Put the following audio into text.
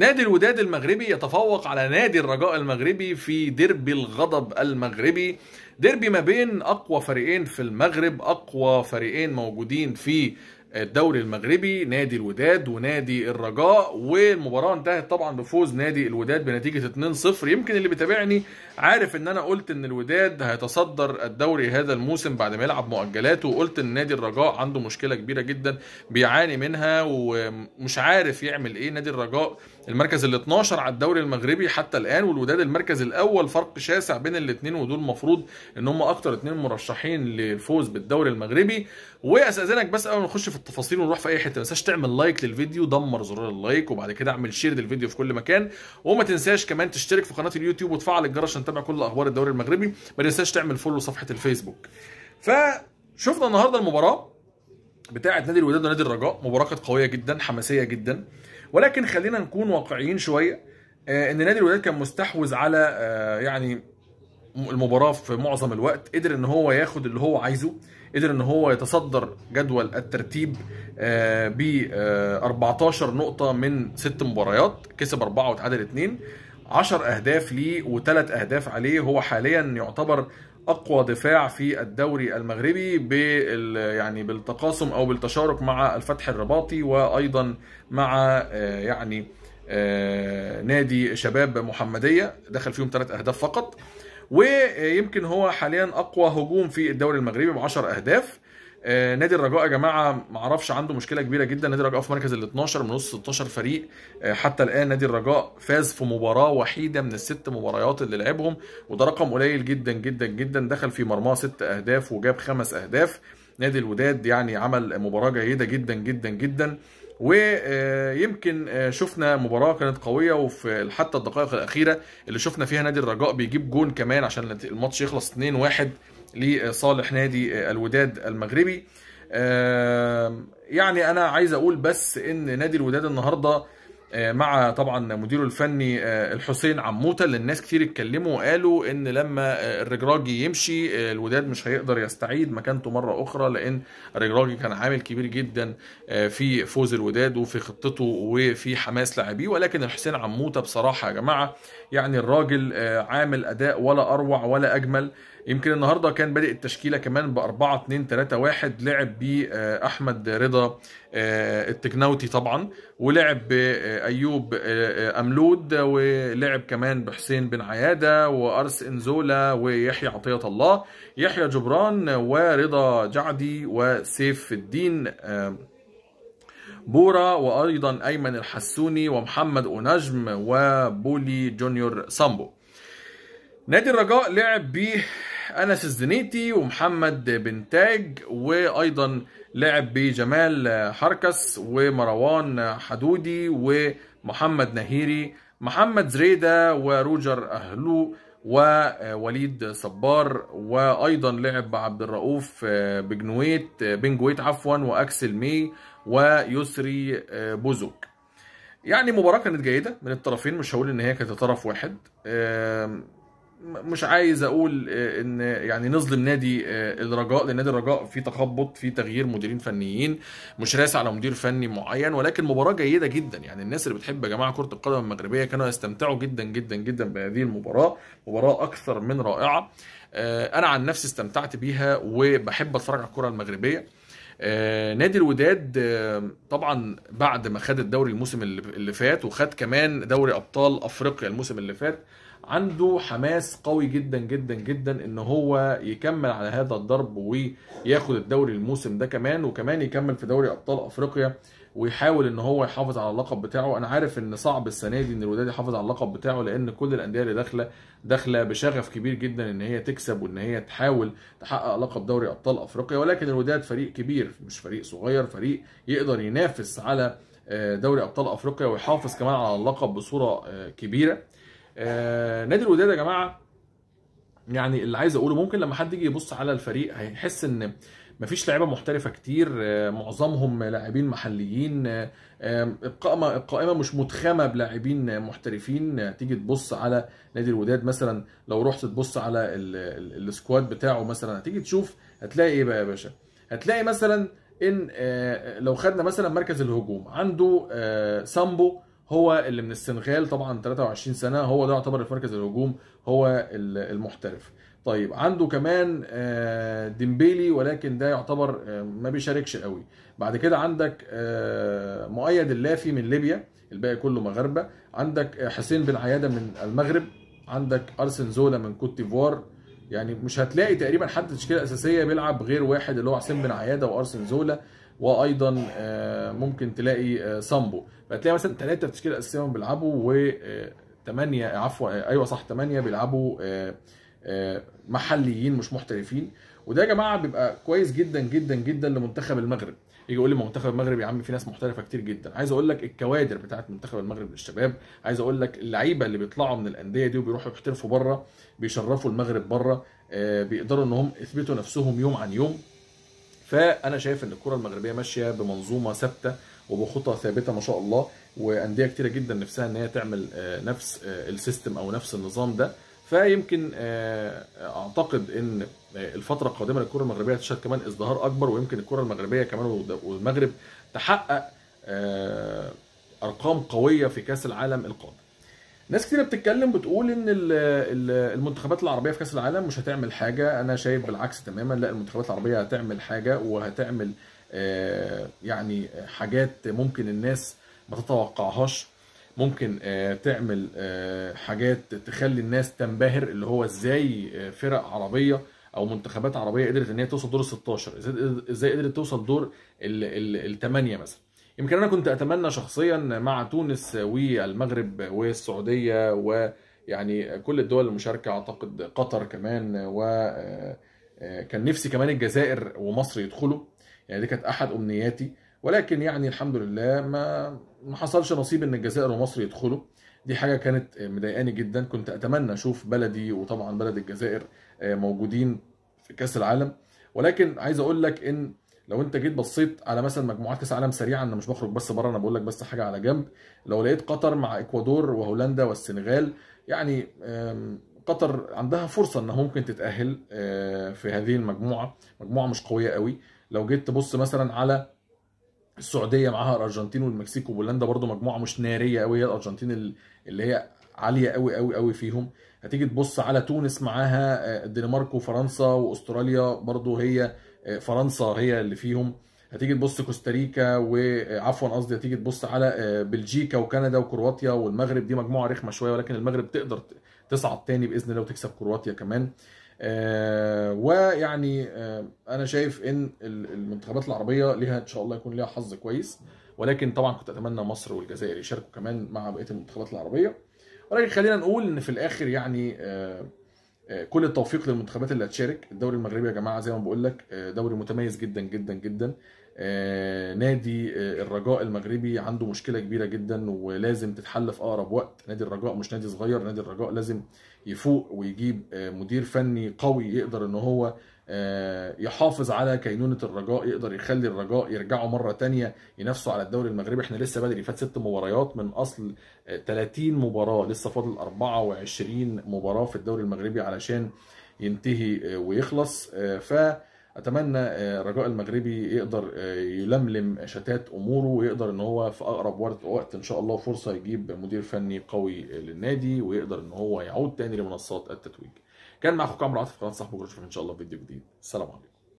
نادي الوداد المغربي يتفوق على نادي الرجاء المغربي في ديربي الغضب المغربي ديربي ما بين اقوى فريقين في المغرب اقوى فريقين موجودين في الدوري المغربي نادي الوداد ونادي الرجاء والمباراه انتهت طبعا بفوز نادي الوداد بنتيجه 2-0 يمكن اللي بيتابعني عارف ان انا قلت ان الوداد هيتصدر الدوري هذا الموسم بعد ما يلعب مؤجلاته وقلت ان نادي الرجاء عنده مشكله كبيره جدا بيعاني منها ومش عارف يعمل ايه نادي الرجاء المركز ال 12 على الدوري المغربي حتى الان والوداد المركز الاول فرق شاسع بين الاثنين ودول المفروض ان هم اكتر اثنين مرشحين للفوز بالدوري المغربي واستاذنك بس قبل ما نخش في التفاصيل ونروح في اي حته ما تنساش تعمل لايك للفيديو دمر زرار اللايك وبعد كده اعمل شير للفيديو في كل مكان وما تنساش كمان تشترك في قناه اليوتيوب وتفعل الجرس عشان تتابع كل اخبار الدوري المغربي ما تنساش تعمل فولو صفحه الفيسبوك فشفنا النهارده المباراه بتاعه نادي الوداد ونادي الرجاء مباراه كانت قويه جدا حماسيه جدا ولكن خلينا نكون واقعيين شويه آه، ان نادي الوداد كان مستحوذ على آه، يعني المباراه في معظم الوقت قدر ان هو ياخد اللي هو عايزه قدر ان هو يتصدر جدول الترتيب آه، ب 14 نقطه من ست مباريات كسب اربعه وتعادل اثنين 10 اهداف ليه وثلاث اهداف عليه هو حاليا يعتبر اقوى دفاع في الدوري المغربي بال يعني بالتقاسم او بالتشارك مع الفتح الرباطي وايضا مع آه، يعني آه، نادي شباب محمديه دخل فيهم ثلاث اهداف فقط ويمكن هو حاليا اقوى هجوم في الدوري المغربي ب 10 اهداف آه، نادي الرجاء يا جماعه ما اعرفش عنده مشكله كبيره جدا نادي الرجاء في مركز ال 12 من نص 16 فريق آه، حتى الان نادي الرجاء فاز في مباراه وحيده من الست مباريات اللي لعبهم وده رقم قليل جدا جدا جدا دخل في مرماه ست اهداف وجاب خمس اهداف نادي الوداد يعني عمل مباراه جيده جدا جدا جدا ويمكن آه، شفنا مباراه كانت قويه وفي حتى الدقائق الاخيره اللي شفنا فيها نادي الرجاء بيجيب جون كمان عشان الماتش يخلص 2-1 لصالح نادي الوداد المغربي يعني انا عايز اقول بس ان نادي الوداد النهارده آه، مع طبعا مديره الفني آه، الحسين عموته اللي الناس كتير اتكلموا وقالوا ان لما آه، الرجراجي يمشي الوداد مش هيقدر يستعيد مكانته مره اخرى لان الرجراجي كان عامل كبير جدا في فوز الوداد وفي خطته وفي حماس لاعبيه ولكن الحسين عموته بصراحه يا جماعه يعني الراجل عامل اداء ولا اروع ولا اجمل يمكن النهارده كان بادئ التشكيله كمان ب 4 2 3 1 لعب بيه آه، احمد رضا آه، التجناوتي طبعا ولعب بايوب آه، املود ولعب كمان بحسين بن عياده وارس انزولا ويحيى عطيه الله يحيى جبران ورضا جعدي وسيف الدين بورا وايضا ايمن الحسوني ومحمد اونجم وبولي جونيور سامبو نادي الرجاء لعب بيه انس الزنيتي ومحمد بنتاج وايضا لعب بجمال حركس ومروان حدودي ومحمد نهيري محمد زريدة وروجر أهلو ووليد صبار وايضا لعب عبد الرؤوف آه، بجنويت آه، بنجويت عفوا واكسل مي ويسري آه، بوزوك يعني مباراه كانت جيده من الطرفين مش هقول ان هي كانت طرف واحد مش عايز اقول آه، ان يعني نظلم نادي آه، الرجاء لان نادي الرجاء في تخبط في تغيير مديرين فنيين مش راس على مدير فني معين ولكن مباراه جيده جدا يعني الناس اللي بتحب يا جماعه كره القدم المغربيه كانوا يستمتعوا جدا جدا جدا بهذه المباراه مباراه اكثر من رائعه آه، انا عن نفسي استمتعت بيها وبحب اتفرج على الكره المغربيه نادي الوداد طبعا بعد ما خد الدوري الموسم اللي فات وخد كمان دوري ابطال افريقيا الموسم اللي فات عنده حماس قوي جدا جدا جدا ان هو يكمل على هذا الضرب وياخد الدوري الموسم ده كمان وكمان يكمل في دوري ابطال افريقيا ويحاول ان هو يحافظ على اللقب بتاعه انا عارف ان صعب السنه دي ان الوداد يحافظ على اللقب بتاعه لان كل الانديه اللي داخله داخله بشغف كبير جدا ان هي تكسب وان هي تحاول تحقق لقب دوري ابطال افريقيا ولكن الوداد فريق كبير مش فريق صغير فريق يقدر ينافس على آه، دوري ابطال افريقيا ويحافظ كمان على اللقب بصوره آه، كبيره آه، نادي الوداد يا جماعه يعني اللي عايز اقوله ممكن لما حد يجي يبص على الفريق هيحس ان مفيش لعيبه محترفه كتير آه، معظمهم لاعبين محليين آه، القائمه القائمه مش متخامه بلاعبين محترفين تيجي تبص على نادي الوداد مثلا لو رحت تبص على السكواد بتاعه مثلا هتيجي تشوف هتلاقي ايه بقى يا باشا هتلاقي مثلا ان لو خدنا مثلا مركز الهجوم عنده سامبو هو اللي من السنغال طبعا 23 سنه هو ده يعتبر في مركز الهجوم هو المحترف طيب عنده كمان آه، ديمبيلي ولكن ده يعتبر آه، ما بيشاركش قوي بعد كده عندك آه، مؤيد اللافي من ليبيا الباقي كله مغاربه عندك حسين بن عياده من المغرب عندك ارسن زولا من كوت ديفوار يعني مش هتلاقي تقريبا حد تشكيله اساسيه بيلعب غير واحد اللي هو حسين بن عياده وارسن زولا وايضا آه، ممكن تلاقي آه، سامبو فتلاقي مثلا ثلاثه في التشكيله الاساسيه بيلعبوا و آه، عفوا ايوه صح ثمانيه بيلعبوا محليين مش محترفين وده يا جماعه بيبقى كويس جدا جدا جدا لمنتخب المغرب يجي يقول لي ما منتخب المغرب يا عم في ناس محترفه كتير جدا عايز اقول لك الكوادر بتاعت منتخب المغرب للشباب عايز اقول لك اللعيبه اللي بيطلعوا من الانديه دي وبيروحوا يحترفوا بره بيشرفوا المغرب بره بيقدروا ان هم يثبتوا نفسهم يوم عن يوم فانا شايف ان الكره المغربيه ماشيه بمنظومه ثابته وبخطى ثابته ما شاء الله وانديه كتيره جدا نفسها ان هي تعمل آه، نفس آه، السيستم او نفس النظام ده فيمكن آه، اعتقد ان الفتره القادمه للكره المغربيه هتشهد كمان ازدهار اكبر ويمكن الكره المغربيه كمان والمغرب تحقق ارقام قويه في كاس العالم القادم ناس كتير بتتكلم بتقول ان المنتخبات العربيه في كاس العالم مش هتعمل حاجه انا شايف بالعكس تماما لا المنتخبات العربيه هتعمل حاجه وهتعمل آه، يعني حاجات ممكن الناس ما تتوقعهاش ممكن آه، تعمل آه، حاجات تخلي الناس تنبهر اللي هو ازاي فرق عربيه او منتخبات عربيه قدرت ان هي توصل دور ال 16 ازاي قدرت توصل دور الثمانيه مثلا يمكن انا كنت اتمنى شخصيا مع تونس والمغرب والسعوديه ويعني كل الدول المشاركه اعتقد قطر كمان و آه، كان نفسي كمان الجزائر ومصر يدخلوا يعني دي كانت احد امنياتي ولكن يعني الحمد لله ما ما حصلش نصيب ان الجزائر ومصر يدخلوا دي حاجه كانت مضايقاني جدا كنت اتمنى اشوف بلدي وطبعا بلد الجزائر آه، موجودين في كاس العالم ولكن عايز اقول لك ان لو انت جيت بصيت على مثلا مجموعات كاس عالم سريعا انا مش بخرج بس بره انا بقول لك بس حاجه على جنب لو لقيت قطر مع اكوادور وهولندا والسنغال يعني قطر عندها فرصه انها ممكن تتاهل آه، في هذه المجموعه مجموعه مش قويه قوي لو جيت تبص مثلا على السعوديه معاها الارجنتين والمكسيك وبولندا برده مجموعه مش ناريه قوي هي الارجنتين اللي هي عاليه قوي قوي قوي فيهم هتيجي تبص على تونس معاها آه، الدنمارك وفرنسا واستراليا برده هي آه، فرنسا هي اللي فيهم هتيجي تبص كوستاريكا وعفوا آه، قصدي هتيجي تبص على آه، بلجيكا وكندا وكرواتيا والمغرب دي مجموعه رخمه شويه ولكن المغرب تقدر تصعد تاني باذن الله وتكسب كرواتيا كمان ويعني انا شايف ان المنتخبات العربيه ليها ان شاء الله يكون ليها حظ كويس ولكن طبعا كنت اتمنى مصر والجزائر يشاركوا كمان مع بقيه المنتخبات العربيه ولكن خلينا نقول ان في الاخر يعني آه آه، كل التوفيق للمنتخبات اللي هتشارك الدوري المغربي يا جماعه زي ما بقول لك آه، دوري متميز جدا جدا جدا آه، نادي الرجاء المغربي عنده مشكله كبيره جدا ولازم تتحل في اقرب وقت نادي الرجاء مش نادي صغير نادي الرجاء لازم يفوق ويجيب مدير فني قوي يقدر ان هو آه، يحافظ على كينونة الرجاء يقدر يخلي الرجاء يرجعوا مرة تانية ينافسوا على الدوري المغربي احنا لسه بدري فات ست مباريات من أصل 30 آه، مباراة لسه فاضل 24 مباراة في الدوري المغربي علشان ينتهي آه، ويخلص فأتمنى رجاء المغربي يقدر يلملم شتات أموره ويقدر إن هو في أقرب وقت إن شاء الله فرصة يجيب مدير فني قوي للنادي ويقدر إن هو يعود تاني لمنصات التتويج كان معكم كامل عاطف قناه صاحبه ان شاء الله في فيديو جديد السلام عليكم